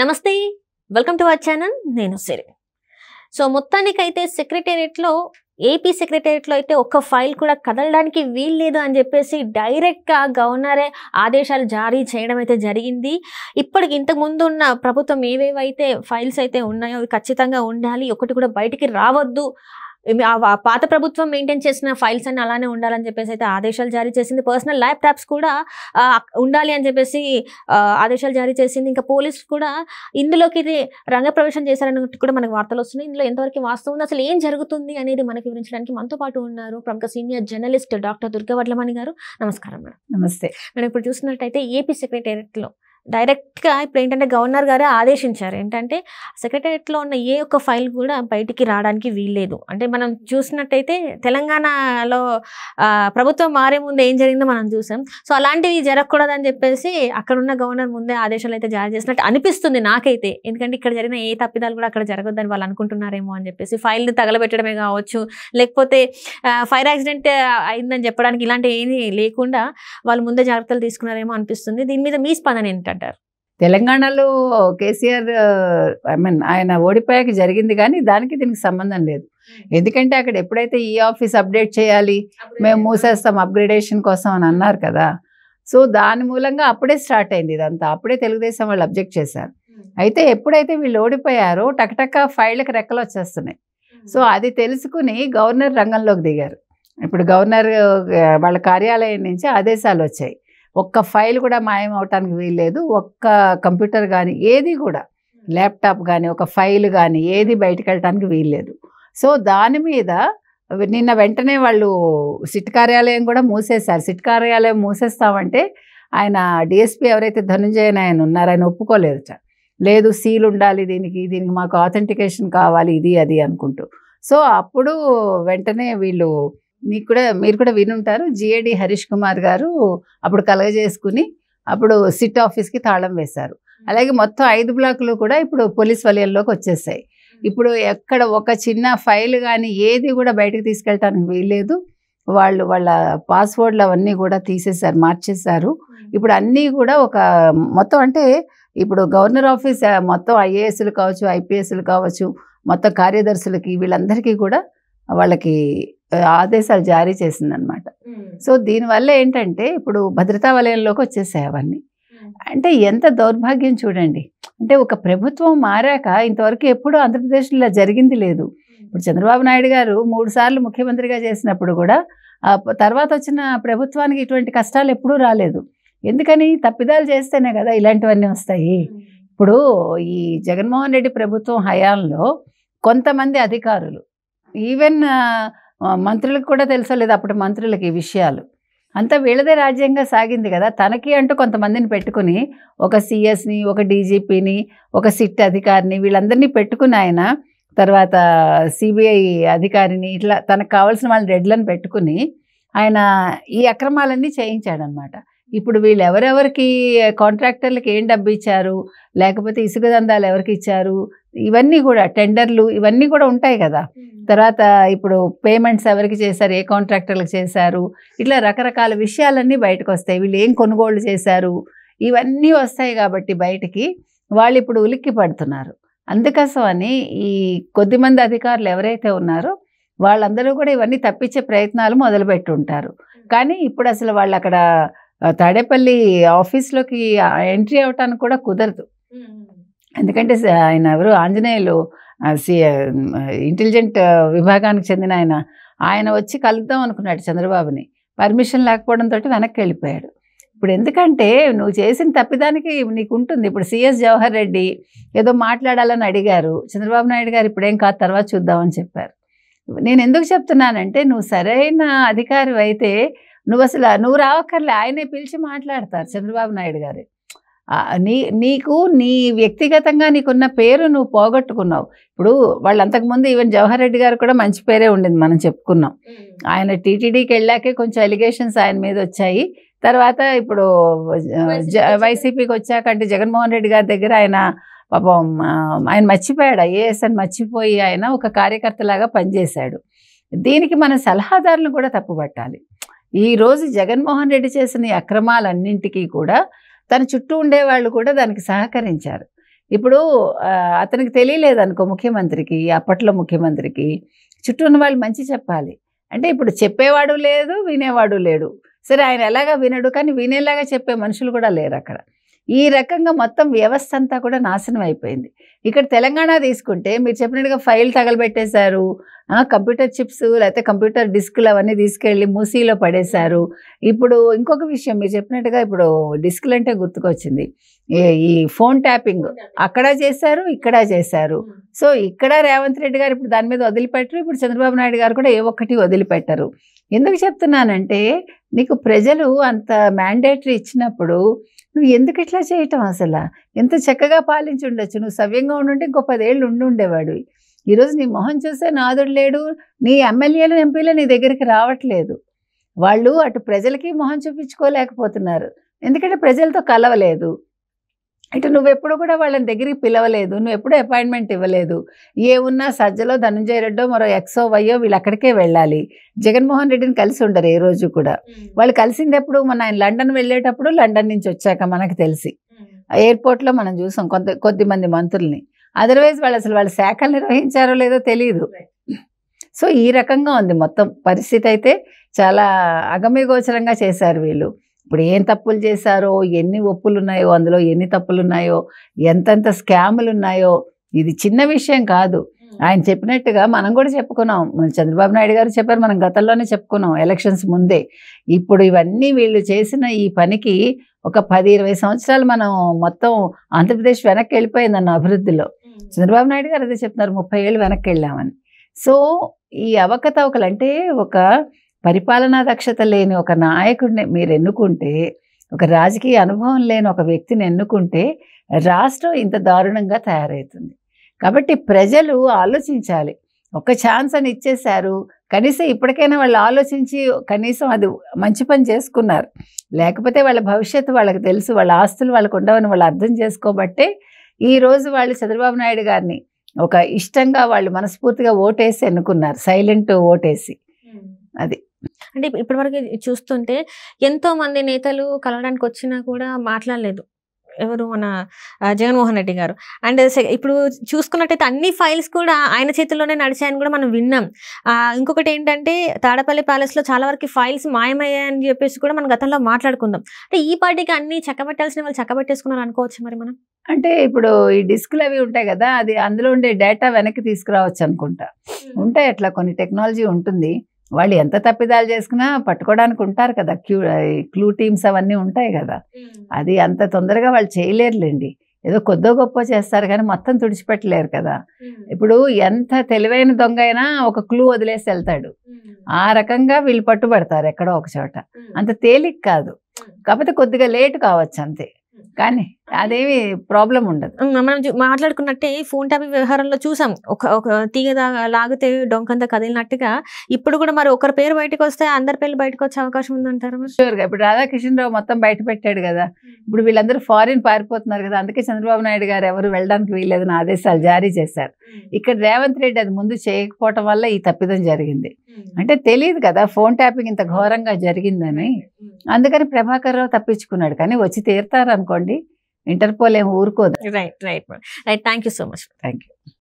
నమస్తే welcome to our channel నేను సిరి so మొత్తానికైతే సెక్రటేరియట్లో ఏపీ సెక్రటేరియట్లో అయితే ఒక్క ఫైల్ కూడా కదలడానికి వీలు లేదు అని చెప్పేసి డైరెక్ట్గా గవర్నరే ఆదేశాలు జారీ చేయడం అయితే జరిగింది ఇప్పటికి ఇంతకుముందు ఉన్న ప్రభుత్వం ఏవేవైతే ఫైల్స్ అయితే ఉన్నాయో అవి ఖచ్చితంగా ఉండాలి ఒకటి కూడా బయటికి రావద్దు పాత ప్రభుత్వం మెయింటైన్ చేసిన ఫైల్స్ అన్ని అలానే ఉండాలని చెప్పేసి అయితే ఆదేశాలు జారీ చేసింది పర్సనల్ ల్యాప్టాప్స్ కూడా ఉండాలి అని చెప్పేసి ఆదేశాలు జారీ చేసింది ఇంకా పోలీసు కూడా ఇందులోకి ఇది రంగప్రవేశం చేశారన్నట్టు కూడా మనకు వార్తలు వస్తున్నాయి ఇందులో ఎంతవరకు వాస్తవం అసలు ఏం జరుగుతుంది అనేది మనకి వివరించడానికి మనతో పాటు ఉన్నారు ప్రముఖ సీనియర్ జర్నలిస్ట్ డాక్టర్ వడ్లమణి గారు నమస్కారం మేడం నమస్తే మేడం ఇప్పుడు చూసినట్టయితే ఏపీ సెక్రటేరియట్లో డైరెక్ట్గా ఇప్పుడు ఏంటంటే గవర్నర్ గారే ఆదేశించారు ఏంటంటే సెక్రటరియట్లో ఉన్న ఏ ఒక్క ఫైల్ కూడా బయటికి రావడానికి వీల్లేదు అంటే మనం చూసినట్టయితే తెలంగాణలో ప్రభుత్వం మారే ముందు ఏం జరిగిందో మనం చూసాం సో అలాంటివి జరగకూడదని చెప్పేసి అక్కడ ఉన్న గవర్నర్ ముందే ఆదేశాలు అయితే జారీ చేసినట్టు అనిపిస్తుంది నాకైతే ఎందుకంటే ఇక్కడ జరిగిన ఏ తప్పిదాలు కూడా అక్కడ జరగొద్దని వాళ్ళు అనుకుంటున్నారేమో అని చెప్పేసి ఫైల్ని తగలబెట్టడమే కావచ్చు లేకపోతే ఫైర్ యాక్సిడెంట్ అయిందని చెప్పడానికి ఇలాంటివి ఏమీ లేకుండా వాళ్ళు ముందే జాగ్రత్తలు తీసుకున్నారేమో అనిపిస్తుంది దీని మీద మీ స్పందన ఏంటంటే అంటారు తెలంగాణలో కేసీఆర్ ఐ మీన్ ఆయన ఓడిపోయాక జరిగింది కానీ దానికి దీనికి సంబంధం లేదు ఎందుకంటే అక్కడ ఎప్పుడైతే ఈ ఆఫీస్ అప్డేట్ చేయాలి మేము మూసేస్తాం అప్గ్రేడేషన్ కోసం అని అన్నారు కదా సో దాని మూలంగా అప్పుడే స్టార్ట్ అయింది ఇదంతా అప్పుడే తెలుగుదేశం వాళ్ళు అబ్జెక్ట్ చేశారు అయితే ఎప్పుడైతే వీళ్ళు ఓడిపోయారో టకటక ఫైళ్ళకి రెక్కలు వచ్చేస్తున్నాయి సో అది తెలుసుకుని గవర్నర్ రంగంలోకి దిగారు ఇప్పుడు గవర్నర్ వాళ్ళ కార్యాలయం నుంచి ఆదేశాలు వచ్చాయి ఒక్క ఫైల్ కూడా మాయం అవటానికి వీల్లేదు ఒక్క కంప్యూటర్ కానీ ఏది కూడా ల్యాప్టాప్ కానీ ఒక ఫైల్ కానీ ఏది బయటకు వెళ్ళటానికి వీల్లేదు సో దాని మీద నిన్న వెంటనే వాళ్ళు సిట్ కార్యాలయం కూడా మూసేశారు సిట్ కార్యాలయం మూసేస్తామంటే ఆయన డిఎస్పీ ఎవరైతే ధనుంజయ ఆయన ఉన్నారో ఆయన ఒప్పుకోలేదు లేదు సీల్ ఉండాలి దీనికి దీనికి మాకు ఆథెంటికేషన్ కావాలి ఇది అది అనుకుంటూ సో అప్పుడు వెంటనే వీళ్ళు మీకు కూడా మీరు కూడా వినుంటారు జిఏడి హరీష్ కుమార్ గారు అప్పుడు కలగజేసుకుని అప్పుడు సిట్ ఆఫీస్కి తాళం వేశారు అలాగే మొత్తం ఐదు బ్లాకులు కూడా ఇప్పుడు పోలీస్ వలయంలోకి వచ్చేసాయి ఇప్పుడు ఎక్కడ ఒక చిన్న ఫైల్ కానీ ఏది కూడా బయటకు తీసుకెళ్ళటానికి వీల్లేదు వాళ్ళు వాళ్ళ పాస్వర్డ్లు అవన్నీ కూడా తీసేశారు మార్చేశారు ఇప్పుడు అన్నీ కూడా ఒక మొత్తం అంటే ఇప్పుడు గవర్నర్ ఆఫీస్ మొత్తం ఐఏఎస్లు కావచ్చు ఐపీఎస్లు కావచ్చు మొత్తం కార్యదర్శులకి వీళ్ళందరికీ కూడా వాళ్ళకి ఆదేశాలు జారీ చేసింది అనమాట సో దీనివల్ల ఏంటంటే ఇప్పుడు భద్రతా వలయంలోకి వచ్చేసాయి అవన్నీ అంటే ఎంత దౌర్భాగ్యం చూడండి అంటే ఒక ప్రభుత్వం మారాక ఇంతవరకు ఎప్పుడూ ఆంధ్రప్రదేశ్లో ఇలా జరిగింది లేదు ఇప్పుడు చంద్రబాబు నాయుడు గారు మూడు సార్లు ముఖ్యమంత్రిగా చేసినప్పుడు కూడా తర్వాత వచ్చిన ప్రభుత్వానికి ఇటువంటి కష్టాలు ఎప్పుడూ రాలేదు ఎందుకని తప్పిదాలు చేస్తేనే కదా ఇలాంటివన్నీ వస్తాయి ఇప్పుడు ఈ జగన్మోహన్ రెడ్డి ప్రభుత్వం హయాంలో కొంతమంది అధికారులు ఈవెన్ మంత్రులకు కూడా తెలుసలేదు అప్పటి మంత్రులకి ఈ విషయాలు అంతా వీళ్ళదే రాజ్యంగా సాగింది కదా తనకి అంటూ కొంతమందిని పెట్టుకుని ఒక సిఎస్ని ఒక డీజీపీని ఒక సిట్ అధికారిని వీళ్ళందరినీ పెట్టుకుని ఆయన తర్వాత సిబిఐ అధికారిని ఇట్లా తనకు కావాల్సిన వాళ్ళ రెడ్లను పెట్టుకుని ఆయన ఈ అక్రమాలన్నీ చేయించాడనమాట ఇప్పుడు వీళ్ళు ఎవరెవరికి కాంట్రాక్టర్లకి ఏం డబ్బు ఇచ్చారు లేకపోతే ఇసుక దందాలు ఎవరికి ఇచ్చారు ఇవన్నీ కూడా టెండర్లు ఇవన్నీ కూడా ఉంటాయి కదా తర్వాత ఇప్పుడు పేమెంట్స్ ఎవరికి చేశారు ఏ కాంట్రాక్టర్లకు చేశారు ఇట్లా రకరకాల విషయాలన్నీ బయటకు వస్తాయి వీళ్ళు ఏం కొనుగోళ్లు చేశారు ఇవన్నీ వస్తాయి కాబట్టి బయటికి వాళ్ళు ఇప్పుడు ఉలిక్కి పడుతున్నారు అందుకోసమని ఈ కొద్దిమంది అధికారులు ఎవరైతే ఉన్నారో వాళ్ళందరూ కూడా ఇవన్నీ తప్పించే ప్రయత్నాలు మొదలుపెట్టి ఉంటారు కానీ ఇప్పుడు అసలు వాళ్ళు అక్కడ తాడేపల్లి ఆఫీస్లోకి ఎంట్రీ అవటానికి కూడా కుదరదు ఎందుకంటే ఆయన ఎవరు ఆంజనేయులు ఇంటెలిజెంట్ విభాగానికి చెందిన ఆయన ఆయన వచ్చి కలుద్దాం అనుకున్నాడు చంద్రబాబుని పర్మిషన్ లేకపోవడంతో వెనక్కి వెళ్ళిపోయాడు ఇప్పుడు ఎందుకంటే నువ్వు చేసిన తప్పిదానికి నీకు ఉంటుంది ఇప్పుడు సిఎస్ జవహర్ రెడ్డి ఏదో మాట్లాడాలని అడిగారు చంద్రబాబు నాయుడు గారు ఇప్పుడేం కాదు తర్వాత చూద్దామని చెప్పారు నేను ఎందుకు చెప్తున్నానంటే నువ్వు సరైన అధికారి అయితే నువ్వు అసలు నువ్వు రావక్కర్లే ఆయనే పిలిచి మాట్లాడతారు చంద్రబాబు నాయుడు గారు నీ నీకు నీ వ్యక్తిగతంగా నీకున్న పేరు నువ్వు పోగొట్టుకున్నావు ఇప్పుడు వాళ్ళు అంతకుముందు ఈవెన్ జవహర్ రెడ్డి గారు కూడా మంచి పేరే ఉండింది మనం చెప్పుకున్నాం ఆయన టీటీడీకి వెళ్ళాకే కొంచెం ఎలిగేషన్స్ ఆయన మీద వచ్చాయి తర్వాత ఇప్పుడు వైసీపీకి వచ్చాక అంటే జగన్మోహన్ రెడ్డి గారి దగ్గర ఆయన పాపం ఆయన మర్చిపోయాడు ఐఏఎస్ అని మర్చిపోయి ఆయన ఒక కార్యకర్తలాగా పనిచేశాడు దీనికి మన సలహాదారులు కూడా తప్పుపట్టాలి ఈరోజు జగన్మోహన్ రెడ్డి చేసిన అక్రమాలన్నింటికీ కూడా తన చుట్టూ ఉండేవాళ్ళు కూడా దానికి సహకరించారు ఇప్పుడు అతనికి తెలియలేదు అనుకో ముఖ్యమంత్రికి అప్పట్లో ముఖ్యమంత్రికి చుట్టూ ఉన్న వాళ్ళు మంచి చెప్పాలి అంటే ఇప్పుడు చెప్పేవాడు లేదు వినేవాడు లేడు సరే ఆయన ఎలాగా వినడు కానీ వినేలాగా చెప్పే మనుషులు కూడా లేరు అక్కడ ఈ రకంగా మొత్తం వ్యవస్థ అంతా కూడా నాశనం అయిపోయింది ఇక్కడ తెలంగాణ తీసుకుంటే మీరు చెప్పినట్టుగా ఫైల్ తగలబెట్టేశారు కంప్యూటర్ చిప్స్ లేకపోతే కంప్యూటర్ డిస్క్లు అవన్నీ తీసుకెళ్ళి మూసీలో పడేశారు ఇప్పుడు ఇంకొక విషయం మీరు చెప్పినట్టుగా ఇప్పుడు డిస్క్లు అంటే గుర్తుకొచ్చింది ఈ ఫోన్ ట్యాపింగ్ అక్కడ చేశారు ఇక్కడ చేశారు సో ఇక్కడ రేవంత్ రెడ్డి గారు ఇప్పుడు దాని మీద వదిలిపెట్టరు ఇప్పుడు చంద్రబాబు నాయుడు గారు కూడా ఏ ఒక్కటి వదిలిపెట్టరు ఎందుకు చెప్తున్నానంటే నీకు ప్రజలు అంత మ్యాండేటరీ ఇచ్చినప్పుడు నువ్వు ఎందుకు ఇట్లా చేయటం అసలు ఎంత చక్కగా పాలించి ఉండొచ్చు నువ్వు సవ్యంగా ఉండుంటే ఇంకో పదేళ్ళు ఉండి ఉండేవాడు ఈరోజు నీ మొహం చూసే నాదుడు లేడు నీ ఎమ్మెల్యేలు ఎంపీలు నీ దగ్గరికి రావట్లేదు వాళ్ళు అటు ప్రజలకి మొహం చూపించుకోలేకపోతున్నారు ఎందుకంటే ప్రజలతో కలవలేదు అంటే నువ్వు ఎప్పుడు కూడా వాళ్ళని దగ్గరికి పిలవలేదు నువ్వు ఎప్పుడు అపాయింట్మెంట్ ఇవ్వలేదు ఏ ఉన్నా సజ్జలో ధనుంజయ రెడ్డో మరో ఎక్సో వయ్యో వీళ్ళు అక్కడికే వెళ్ళాలి జగన్మోహన్ రెడ్డిని కలిసి ఉండరు ఏ రోజు కూడా వాళ్ళు కలిసింది ఎప్పుడు మన ఆయన లండన్ వెళ్ళేటప్పుడు లండన్ నుంచి వచ్చాక మనకు తెలిసి ఎయిర్పోర్ట్లో మనం చూసాం కొంత కొద్ది మంది మంత్రుల్ని అదర్వైజ్ వాళ్ళు అసలు వాళ్ళ శాఖలు నిర్వహించారో లేదో తెలియదు సో ఈ రకంగా ఉంది మొత్తం పరిస్థితి అయితే చాలా అగమ్యగోచరంగా చేశారు వీళ్ళు ఇప్పుడు ఏం తప్పులు చేశారో ఎన్ని ఒప్పులు ఉన్నాయో అందులో ఎన్ని తప్పులు ఉన్నాయో ఎంతెంత స్కాములు ఉన్నాయో ఇది చిన్న విషయం కాదు ఆయన చెప్పినట్టుగా మనం కూడా చెప్పుకున్నాం చంద్రబాబు నాయుడు గారు చెప్పారు మనం గతంలోనే చెప్పుకున్నాం ఎలక్షన్స్ ముందే ఇప్పుడు ఇవన్నీ వీళ్ళు చేసిన ఈ పనికి ఒక పది ఇరవై సంవత్సరాలు మనం మొత్తం ఆంధ్రప్రదేశ్ వెనక్కి వెళ్ళిపోయిందన్న అభివృద్ధిలో చంద్రబాబు నాయుడు గారు అదే చెప్తున్నారు ముప్పై ఏళ్ళు వెనక్కి వెళ్ళామని సో ఈ అవకతవకలు అంటే ఒక పరిపాలనా దక్షత లేని ఒక నాయకుడిని మీరు ఎన్నుకుంటే ఒక రాజకీయ అనుభవం లేని ఒక వ్యక్తిని ఎన్నుకుంటే రాష్ట్రం ఇంత దారుణంగా తయారవుతుంది కాబట్టి ప్రజలు ఆలోచించాలి ఒక ఛాన్స్ అని ఇచ్చేశారు కనీసం ఇప్పటికైనా వాళ్ళు ఆలోచించి కనీసం అది మంచి పని చేసుకున్నారు లేకపోతే వాళ్ళ భవిష్యత్తు వాళ్ళకి తెలుసు వాళ్ళ ఆస్తులు వాళ్ళకు ఉండవని వాళ్ళు అర్థం చేసుకోబట్టే ఈరోజు వాళ్ళు చంద్రబాబు నాయుడు గారిని ఒక ఇష్టంగా వాళ్ళు మనస్ఫూర్తిగా ఓటేసి ఎన్నుకున్నారు సైలెంట్ ఓటేసి అది అంటే ఇప్పటి వరకు చూస్తుంటే ఎంతో మంది నేతలు కలవడానికి వచ్చినా కూడా మాట్లాడలేదు ఎవరు మన జగన్మోహన్ రెడ్డి గారు అండ్ ఇప్పుడు చూసుకున్నట్టయితే అన్ని ఫైల్స్ కూడా ఆయన చేతుల్లోనే నడిచాయని కూడా మనం విన్నాం ఇంకొకటి ఏంటంటే తాడపల్లి ప్యాలెస్లో చాలా వరకు ఫైల్స్ మాయమయ్యాయని చెప్పేసి కూడా మనం గతంలో మాట్లాడుకుందాం అంటే ఈ పార్టీకి అన్ని చక్కబెట్టాల్సిన వాళ్ళు చక్కబెట్టేసుకున్నారు అనుకోవచ్చు మరి మనం అంటే ఇప్పుడు ఈ డిస్క్లు అవి ఉంటాయి కదా అది అందులో ఉండే డేటా వెనక్కి తీసుకురావచ్చు అనుకుంటా ఉంటాయి అట్లా కొన్ని టెక్నాలజీ ఉంటుంది వాళ్ళు ఎంత తప్పిదాలు చేసుకున్నా పట్టుకోవడానికి ఉంటారు కదా క్యూ క్లూ టీమ్స్ అవన్నీ ఉంటాయి కదా అది అంత తొందరగా వాళ్ళు చేయలేరులేండి ఏదో కొద్దో గొప్ప చేస్తారు కానీ మొత్తం తుడిచిపెట్టలేరు కదా ఇప్పుడు ఎంత తెలివైన దొంగ అయినా ఒక క్లూ వదిలేసి వెళ్తాడు ఆ రకంగా వీళ్ళు పట్టుబడతారు ఎక్కడో ఒక చోట అంత తేలిక కాదు కాకపోతే కొద్దిగా లేటు కావచ్చు అంతే కానీ అదేమి ప్రాబ్లం ఉండదు మనం మాట్లాడుకున్నట్టే ఈ ఫోన్ ట్యాపింగ్ వ్యవహారంలో చూసాం ఒక ఒక తీగ లాగితే డొంకంత కదిలినట్టుగా ఇప్పుడు కూడా మరి ఒకరి పేరు బయటకు వస్తే అందరి పేర్లు బయటకు వచ్చే అవకాశం ఉందంటారు షూర్గా ఇప్పుడు రాధాకిషన్ రావు మొత్తం బయట పెట్టాడు కదా ఇప్పుడు వీళ్ళందరూ ఫారిన్ పారిపోతున్నారు కదా అందుకే చంద్రబాబు నాయుడు గారు ఎవరు వెళ్ళడానికి వీల్లేదని ఆదేశాలు జారీ చేశారు ఇక్కడ రేవంత్ రెడ్డి అది ముందు చేయకపోవటం వల్ల ఈ తప్పిదం జరిగింది అంటే తెలియదు కదా ఫోన్ ట్యాపింగ్ ఇంత ఘోరంగా జరిగిందని అందుకని ప్రభాకర్ రావు తప్పించుకున్నాడు కానీ వచ్చి తీరుతారు అనుకోండి ఇంటర్పోల్ ఏం ఊరుకోదు right right right thank you so much thank you